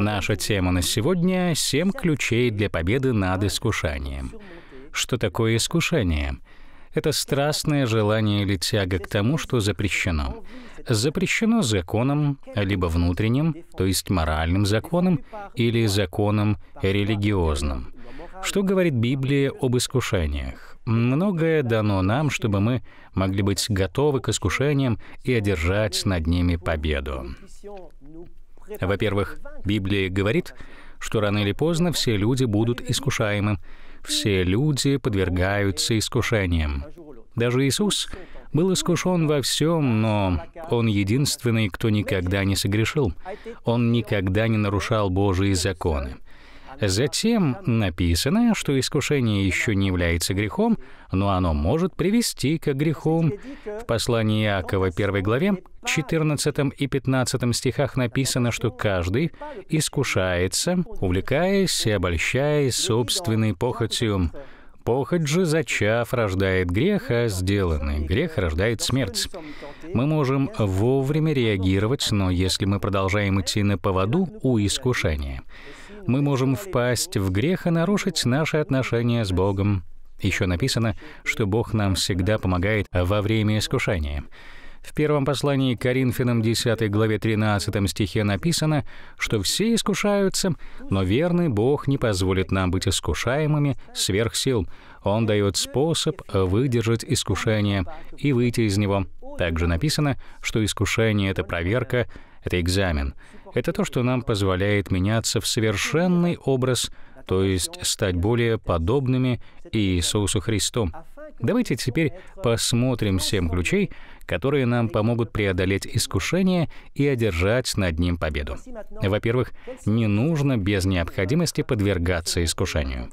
Наша тема на сегодня — «Семь ключей для победы над искушением. Что такое искушение? Это страстное желание или тяга к тому, что запрещено. Запрещено законом, либо внутренним, то есть моральным законом, или законом религиозным. Что говорит Библия об искушениях? Многое дано нам, чтобы мы могли быть готовы к искушениям и одержать над ними победу. Во-первых, Библия говорит, что рано или поздно все люди будут искушаемы. Все люди подвергаются искушениям. Даже Иисус был искушен во всем, но Он единственный, кто никогда не согрешил. Он никогда не нарушал Божьи законы. Затем написано, что искушение еще не является грехом, но оно может привести к греху. В послании Иакова 1 главе, 14 и 15 стихах написано, что каждый искушается, увлекаясь и обольщаясь собственной похотью. Похоть же, зачав, рождает грех, а сделанный грех рождает смерть. Мы можем вовремя реагировать, но если мы продолжаем идти на поводу у искушения, мы можем впасть в грех и нарушить наши отношения с Богом. Еще написано, что Бог нам всегда помогает во время искушения. В первом послании к Коринфянам 10 главе 13 стихе написано, что все искушаются, но верный Бог не позволит нам быть искушаемыми сверх сил. Он дает способ выдержать искушение и выйти из него. Также написано, что искушение — это проверка, это экзамен. Это то, что нам позволяет меняться в совершенный образ, то есть стать более подобными Иисусу Христу. Давайте теперь посмотрим семь ключей, которые нам помогут преодолеть искушение и одержать над ним победу. Во-первых, не нужно без необходимости подвергаться искушению.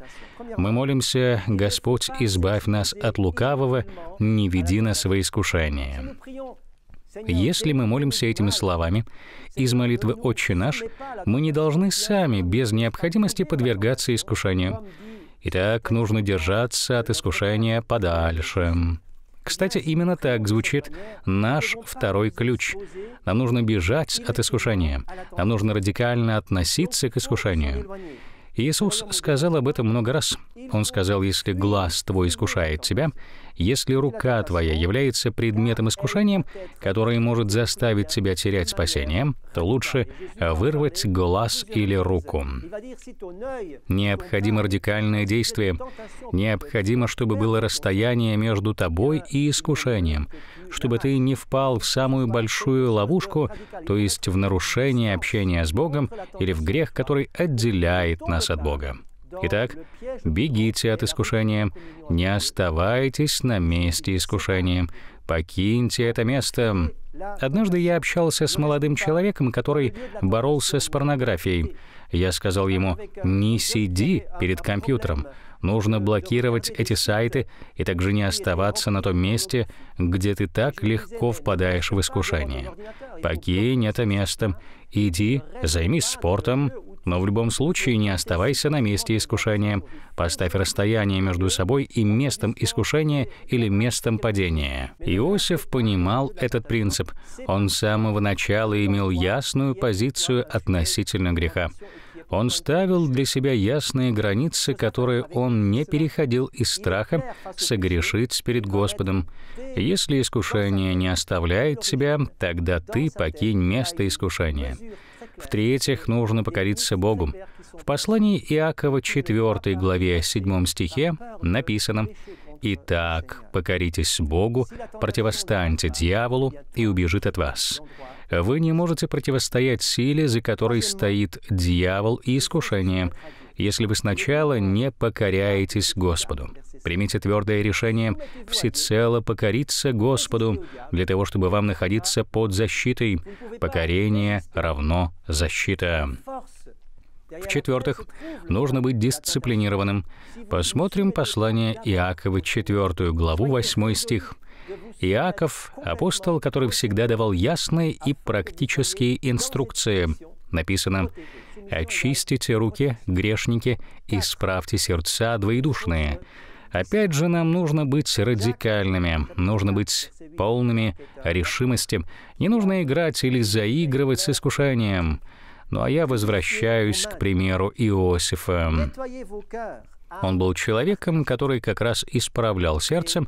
Мы молимся, Господь, избавь нас от лукавого, не веди нас во искушение. Если мы молимся этими словами из молитвы «Отче наш», мы не должны сами без необходимости подвергаться искушению. Итак, нужно держаться от искушения подальше. Кстати, именно так звучит наш второй ключ. Нам нужно бежать от искушения. Нам нужно радикально относиться к искушению. Иисус сказал об этом много раз. Он сказал, если глаз твой искушает тебя, если рука твоя является предметом искушения, который может заставить тебя терять спасение, то лучше вырвать глаз или руку. Необходимо радикальное действие. Необходимо, чтобы было расстояние между тобой и искушением, чтобы ты не впал в самую большую ловушку, то есть в нарушение общения с Богом или в грех, который отделяет нас от Бога. Итак, бегите от искушения, не оставайтесь на месте искушения, покиньте это место. Однажды я общался с молодым человеком, который боролся с порнографией. Я сказал ему, не сиди перед компьютером, нужно блокировать эти сайты и также не оставаться на том месте, где ты так легко впадаешь в искушение. Покинь это место, иди, займись спортом, но в любом случае не оставайся на месте искушения. Поставь расстояние между собой и местом искушения или местом падения. Иосиф понимал этот принцип. Он с самого начала имел ясную позицию относительно греха. Он ставил для себя ясные границы, которые он не переходил из страха согрешить перед Господом. Если искушение не оставляет тебя, тогда ты покинь место искушения. В-третьих, нужно покориться Богу. В послании Иакова 4 главе 7 стихе написано «Итак, покоритесь Богу, противостаньте дьяволу, и убежит от вас». Вы не можете противостоять силе, за которой стоит дьявол и искушение если вы сначала не покоряетесь Господу. Примите твердое решение всецело покориться Господу для того, чтобы вам находиться под защитой. Покорение равно защита. В-четвертых, нужно быть дисциплинированным. Посмотрим послание Иакова, 4 главу, 8 стих. Иаков — апостол, который всегда давал ясные и практические инструкции. Написано, очистите руки, грешники, исправьте сердца двоедушные». Опять же, нам нужно быть радикальными, нужно быть полными решимости, не нужно играть или заигрывать с искушением. Ну а я возвращаюсь к примеру Иосифа. Он был человеком, который как раз исправлял сердце,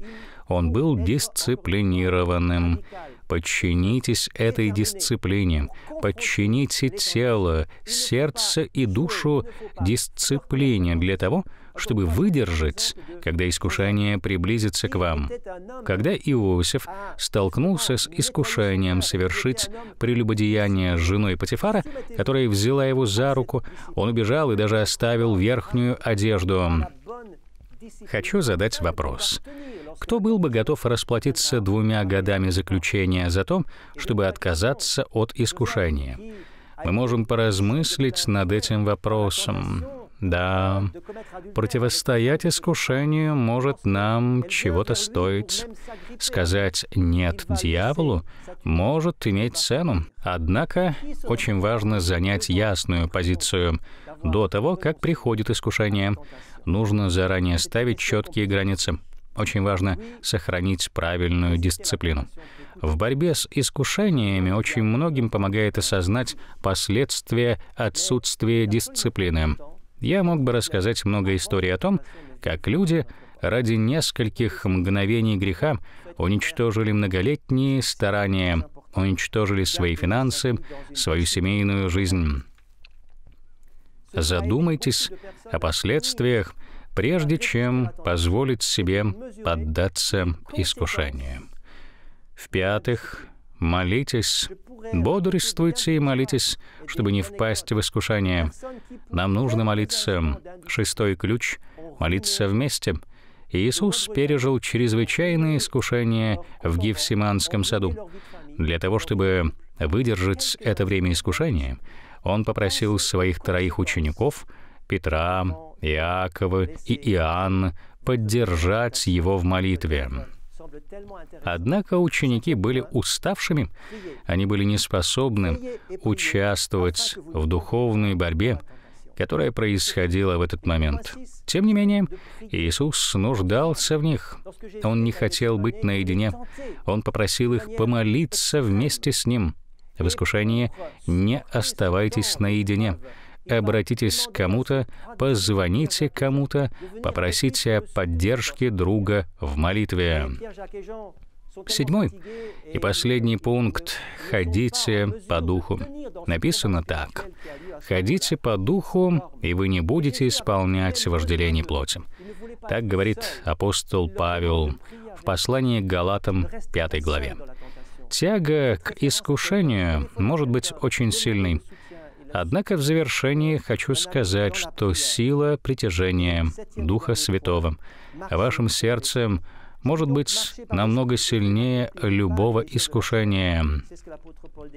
он был дисциплинированным. Подчинитесь этой дисциплине. Подчините тело, сердце и душу дисциплине для того, чтобы выдержать, когда искушение приблизится к вам. Когда Иосиф а, столкнулся а, с искушением совершить прелюбодеяние с женой Патифара, которая взяла его за руку, он убежал и даже оставил верхнюю одежду. Хочу задать вопрос. Кто был бы готов расплатиться двумя годами заключения за то, чтобы отказаться от искушения? Мы можем поразмыслить над этим вопросом. Да, противостоять искушению может нам чего-то стоить. Сказать «нет» дьяволу может иметь цену. Однако очень важно занять ясную позицию. До того, как приходит искушение, нужно заранее ставить четкие границы. Очень важно сохранить правильную дисциплину. В борьбе с искушениями очень многим помогает осознать последствия отсутствия дисциплины. Я мог бы рассказать много историй о том, как люди ради нескольких мгновений греха уничтожили многолетние старания, уничтожили свои финансы, свою семейную жизнь. Задумайтесь о последствиях прежде чем позволить себе поддаться искушениям. В-пятых, молитесь, бодрствуйте и молитесь, чтобы не впасть в искушение. Нам нужно молиться. Шестой ключ — молиться вместе. Иисус пережил чрезвычайные искушения в Гефсиманском саду. Для того, чтобы выдержать это время искушения, он попросил своих троих учеников, Петра, Иакова и Иоанн поддержать его в молитве. Однако ученики были уставшими, они были неспособны участвовать в духовной борьбе, которая происходила в этот момент. Тем не менее, Иисус нуждался в них. Он не хотел быть наедине. Он попросил их помолиться вместе с Ним. В искушении не оставайтесь наедине обратитесь к кому-то, позвоните кому-то, попросите поддержки друга в молитве. Седьмой и последний пункт — ходите по духу. Написано так. «Ходите по духу, и вы не будете исполнять вожделений плоти». Так говорит апостол Павел в послании к Галатам 5 главе. Тяга к искушению может быть очень сильной, Однако в завершении хочу сказать, что сила притяжения Духа Святого вашим сердцем может быть намного сильнее любого искушения.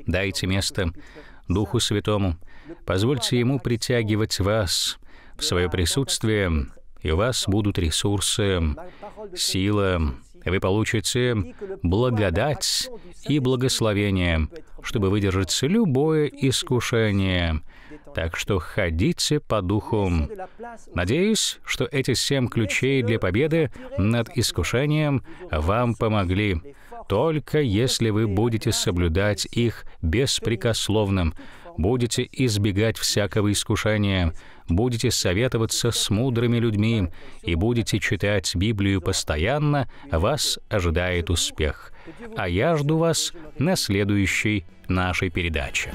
Дайте место Духу Святому, позвольте Ему притягивать вас в свое присутствие, и у вас будут ресурсы, сила, вы получите благодать и благословение, чтобы выдержать любое искушение. Так что ходите по духу. Надеюсь, что эти семь ключей для победы над искушением вам помогли, только если вы будете соблюдать их беспрекословным, будете избегать всякого искушения, будете советоваться с мудрыми людьми и будете читать Библию постоянно, вас ожидает успех. А я жду вас на следующей нашей передаче.